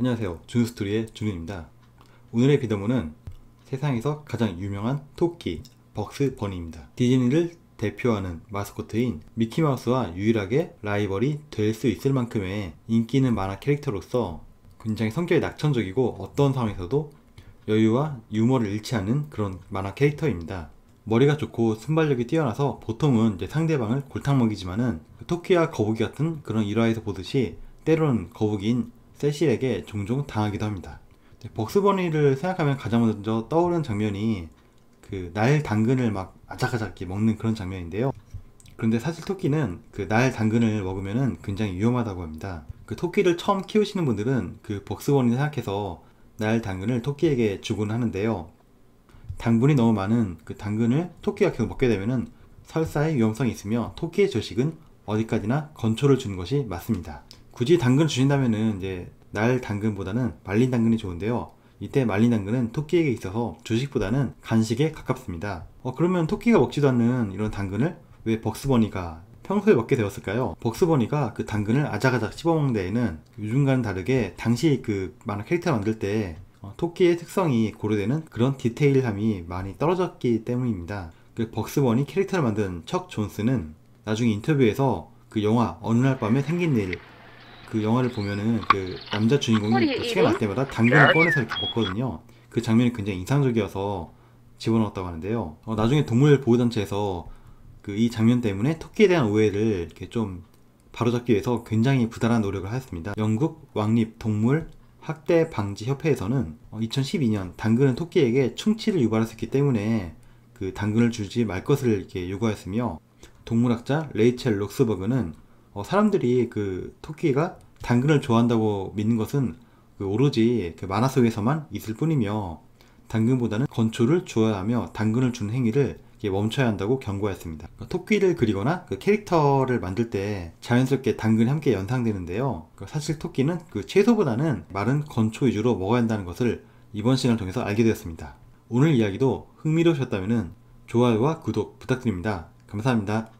안녕하세요 준스토리의 준우입니다 오늘의 비더문은 세상에서 가장 유명한 토끼 벅스 버니입니다 디즈니를 대표하는 마스코트인 미키마우스와 유일하게 라이벌이 될 수 있을 만큼의 인기 있는 만화 캐릭터로서 굉장히 성격이 낙천적이고 어떤 상황에서도 여유와 유머를 잃지 않는 그런 만화 캐릭터입니다 머리가 좋고 순발력이 뛰어나서 보통은 상대방을 골탕 먹이지만은 토끼와 거북이 같은 그런 일화에서 보듯이 때로는 거북이인 세실에게 종종 당하기도 합니다. 벅스버니를 생각하면 가장 먼저 떠오르는 장면이 그 날 당근을 막 아작아작 먹는 그런 장면인데요. 그런데 사실 토끼는 그 날 당근을 먹으면 굉장히 위험하다고 합니다. 그 토끼를 처음 키우시는 분들은 그 벅스버니를 생각해서 날 당근을 토끼에게 주곤 하는데요. 당분이 너무 많은 그 당근을 토끼가 계속 먹게 되면 설사의 위험성이 있으며 토끼의 조식은 어디까지나 건초를 주는 것이 맞습니다. 굳이 당근 을 주신다면은 이제 날 당근보다는 말린 당근이 좋은데요. 이때 말린 당근은 토끼에게 있어서 주식보다는 간식에 가깝습니다. 어, 그러면 토끼가 먹지도 않는 이런 당근을 왜 벅스버니가 평소에 먹게 되었을까요? 벅스버니가 그 당근을 아작아작 씹어먹는 데에는 요즘과는 다르게 당시 그 만화 캐릭터 를 만들 때 어, 토끼의 특성이 고려되는 그런 디테일함이 많이 떨어졌기 때문입니다. 그 벅스버니 캐릭터를 만든 척 존스는 나중에 인터뷰에서 그 영화 어느 날 밤에 생긴 일그 영화를 보면은 그 남자 주인공이 그 시간 날 때마다 당근을 네. 꺼내서 이렇게 먹거든요. 그 장면이 굉장히 인상적이어서 집어넣었다고 하는데요. 어, 나중에 동물 보호단체에서 그 이 장면 때문에 토끼에 대한 오해를 이렇게 좀 바로잡기 위해서 굉장히 부단한 노력을 하였습니다. 영국 왕립 동물 학대 방지 협회에서는 2012년 어, 당근은 토끼에게 충치를 유발했었기 때문에 그 당근을 주지 말 것을 이렇게 요구하였으며 동물학자 레이첼 록스버그는 어, 사람들이 그 토끼가 당근을 좋아한다고 믿는 것은 그 오로지 그 만화 속에서만 있을 뿐이며 당근보다는 건초를 좋아 하며 당근을 주는 행위를 멈춰야 한다고 경고했습니다. 그러니까 토끼를 그리거나 그 캐릭터를 만들 때 자연스럽게 당근이 함께 연상되는데요. 그러니까 사실 토끼는 그 채소보다는 마른 건초 위주로 먹어야 한다는 것을 이번 시간을 통해서 알게 되었습니다. 오늘 이야기도 흥미로우셨다면 좋아요와 구독 부탁드립니다. 감사합니다.